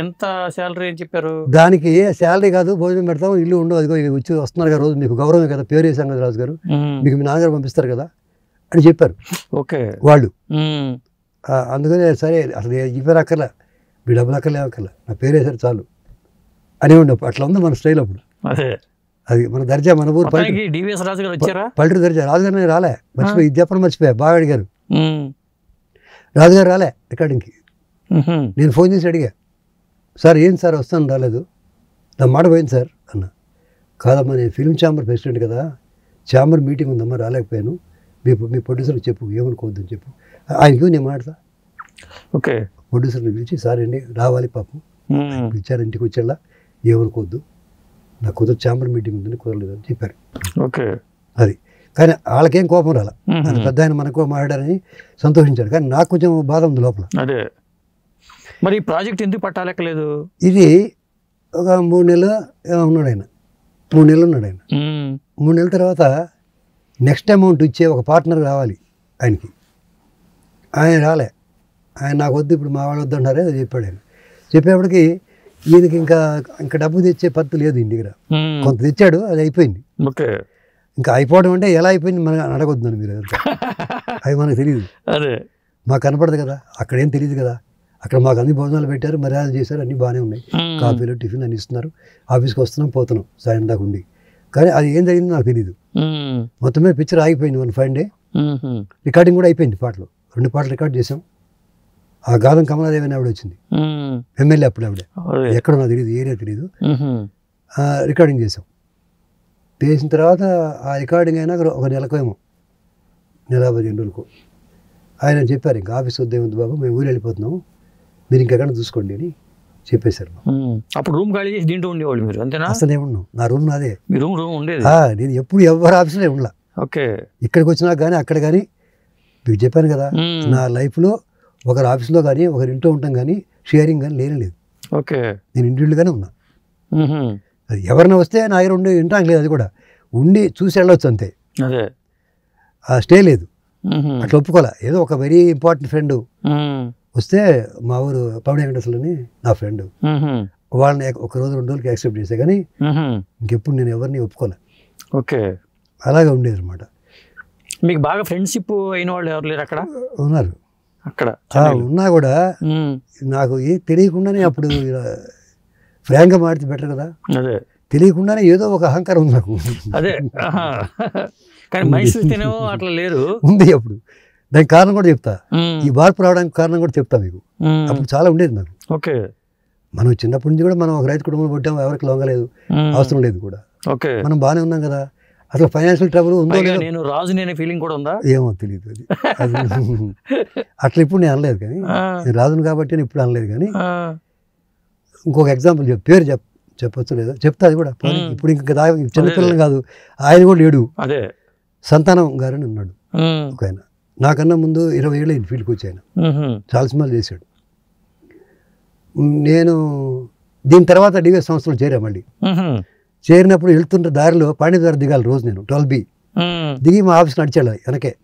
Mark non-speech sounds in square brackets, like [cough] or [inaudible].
ఎంత శాలరీ అని చెప్పారు దానికి శాలరీ కాదు భోజనం పెడతాం ఇల్లు ఉండవు అదిగో వచ్చి వస్తున్నారు కదా రోజు మీకు గౌరవం కదా పేరు వేసాం కదా రాజు గారు మీకు మీ నాన్నగారు పంపిస్తారు కదా అని చెప్పారు ఓకే వాళ్ళు అందుకనే సరే అసలు ఇవ్వరు అక్కర్లా మీ డబ్బులు అక్కర్లే అక్కర్లా నా పేరు వేసారు చాలు అని ఉండవు అట్లా ఉంది మన స్టైల్ అప్పుడు అది మన దర్జా మన ఊరు పల్లెటూరు దర్జా రాజుగారు రాలే మర్చిపోయి ఇది చెప్పని మర్చిపోయా బాగా అడిగారు రాజుగారు రాలే రికార్డింగ్కి నేను ఫోన్ చేసి అడిగా సార్ ఏం సార్ వస్తాను రాలేదు నా మాట పోయింది సార్ అన్న కాదమ్మా నేను ఫిల్మ్ ఛాంబర్ ప్రెసిడెంట్ కదా ఛాంబర్ మీటింగ్ ఉందమ్మా రాలేకపోయాను మీ మీ ప్రొడ్యూసర్కి చెప్పు అని చెప్పు ఆయన నేను మాట్లా ఓకే ప్రొడ్యూసర్ని పిలిచి సార్ అండి రావాలి పాపం పిలిచారు ఇంటికి వచ్చేలా ఏమనుకోవద్దు నా కుదరదు ఛాంబర్ మీటింగ్ ఉందని కుదరలేదని చెప్పారు ఓకే అది కానీ వాళ్ళకేం కోపం రాలా పెద్ద ఆయన మనకు మాట్లాడారని సంతోషించారు కానీ నాకు కొంచెం బాధ ఉంది లోపల అదే మరి ఈ ప్రాజెక్ట్ ఎందుకు పట్టాలెక్కలేదు ఇది ఒక మూడు నెలలు ఉన్నాడు ఆయన మూడు నెలలు ఉన్నాడు ఆయన మూడు నెలల తర్వాత నెక్స్ట్ అమౌంట్ ఇచ్చే ఒక పార్ట్నర్ రావాలి ఆయనకి ఆయన రాలే ఆయన నాకు వద్దు ఇప్పుడు మా వాళ్ళు అని చెప్పాడు ఆయన చెప్పేప్పటికి ఈయనకి ఇంకా ఇంకా డబ్బు తెచ్చే పద్ధతి లేదు ఇంటి దగ్గర కొంత తెచ్చాడు అది అయిపోయింది ఓకే ఇంకా అయిపోవడం అంటే ఎలా అయిపోయింది మనకు అడగొద్దు మీరు [laughs] అవి మనకు తెలియదు అదే మాకు కనపడదు కదా అక్కడేం తెలియదు కదా అక్కడ మాకు అన్ని భోజనాలు పెట్టారు మర్యాదలు చేశారు అన్నీ బాగానే ఉన్నాయి కాఫీలు టిఫిన్ అని ఇస్తున్నారు ఆఫీస్కి వస్తున్నాం పోతున్నాం సాయం దాకా ఉండి కానీ అది ఏం జరిగిందో నాకు తెలియదు మొత్తం మీద పిక్చర్ ఆగిపోయింది వన్ ఫైవ్ డే రికార్డింగ్ కూడా అయిపోయింది పాటలు రెండు పాటలు రికార్డ్ చేసాం ఆ గాదం కమలాదేవి అని ఆవిడ వచ్చింది ఎమ్మెల్యే అప్పుడు ఆవిడ ఉన్నా తెలియదు ఏరియా తెలియదు రికార్డింగ్ చేసాం చేసిన తర్వాత ఆ రికార్డింగ్ అయినా ఒక నెలకు ఏమో నెల పదిహేను రోజులకు ఆయన చెప్పారు ఇంకా ఆఫీస్ వద్ద బాబు మేము ఊరు వెళ్ళిపోతున్నాము మీరు ఇంకెక్కడ చూసుకోండి అని చెప్పేశారు అప్పుడు రూమ్ ఖాళీ చేసి దీంట్లో ఉండేవాళ్ళు మీరు అంతేనా అసలు ఉన్నాం నా రూమ్ నాదే రూమ్ రూమ్ ఉండేది నేను ఎప్పుడు ఎవరు ఆఫీస్లో ఉండలా ఓకే ఇక్కడికి వచ్చినా కానీ అక్కడ కానీ మీకు చెప్పాను కదా నా లైఫ్లో ఒకరు ఆఫీస్లో కానీ ఒకరి ఇంట్లో ఉంటాం కానీ షేరింగ్ కానీ లేని లేదు ఓకే నేను ఇంటిగానే ఉన్నా అది ఎవరిన వస్తే నా దగ్గర ఉండి వింటాం లేదు అది కూడా ఉండి చూసి వెళ్ళవచ్చు అంతే అదే స్టే లేదు అట్లా ఒప్పుకోలే ఏదో ఒక వెరీ ఇంపార్టెంట్ ఫ్రెండ్ వస్తే మా ఊరు పవడి అని నా ఫ్రెండ్ వాళ్ళని ఒక రోజు రెండు రోజులకి యాక్సెప్ట్ చేసే కానీ ఇంకెప్పుడు నేను ఎవరిని ఒప్పుకోలే ఓకే అలాగే ఉండేది అనమాట మీకు బాగా ఫ్రెండ్షిప్ అయిన వాళ్ళు ఎవరు లేరు అక్కడ ఉన్నారు అక్కడ ఉన్నా కూడా నాకు ఏ తెలియకుండానే అప్పుడు ఫ్రాంక్ మారితే బెటర్ కదా అదే తెలియకుండానే ఏదో ఒక అహంకారం ఉంది నాకు అదే కానీ మనిషి అట్లా లేరు ఉంది అప్పుడు దానికి కారణం కూడా చెప్తా ఈ మార్పు రావడానికి కారణం కూడా చెప్తా మీకు అప్పుడు చాలా ఉండేది నాకు ఓకే మనం చిన్నప్పటి నుంచి కూడా మనం ఒక రైతు కుటుంబం పుట్టాము ఎవరికి లొంగలేదు అవసరం లేదు కూడా ఓకే మనం బాగానే ఉన్నాం కదా అసలు ఫైనాన్షియల్ ట్రబుల్ ఉందో నేను రాజు నేను ఫీలింగ్ కూడా ఉందా ఏమో తెలియదు అది [laughs] అట్లా ఇప్పుడు నేను అనలేదు కానీ నేను రాజును కాబట్టి నేను ఇప్పుడు అనలేదు కానీ ఇంకొక ఎగ్జాంపుల్ చెప్ పేరు చెప్ చెప్పొచ్చు లేదా చెప్తా అది కూడా ఇప్పుడు ఇంకా చిన్నపిల్లలు కాదు ఆయన కూడా లేడు అదే సంతానం గారని ఉన్నాడు ఒక ఆయన నాకన్నా ముందు ఇరవై ఏళ్ళు ఇన్ ఫీల్డ్కి వచ్చాయన చాలా సినిమాలు చేశాడు నేను దీని తర్వాత డివిఎస్ సంస్థలో చేరా మళ్ళీ చేరినప్పుడు వెళ్తుంటే దారిలో పాణిదారు దిగాలి రోజు నేను ట్వెల్వ్ బి దిగి మా ఆఫీస్ నడిచాడు వెనకే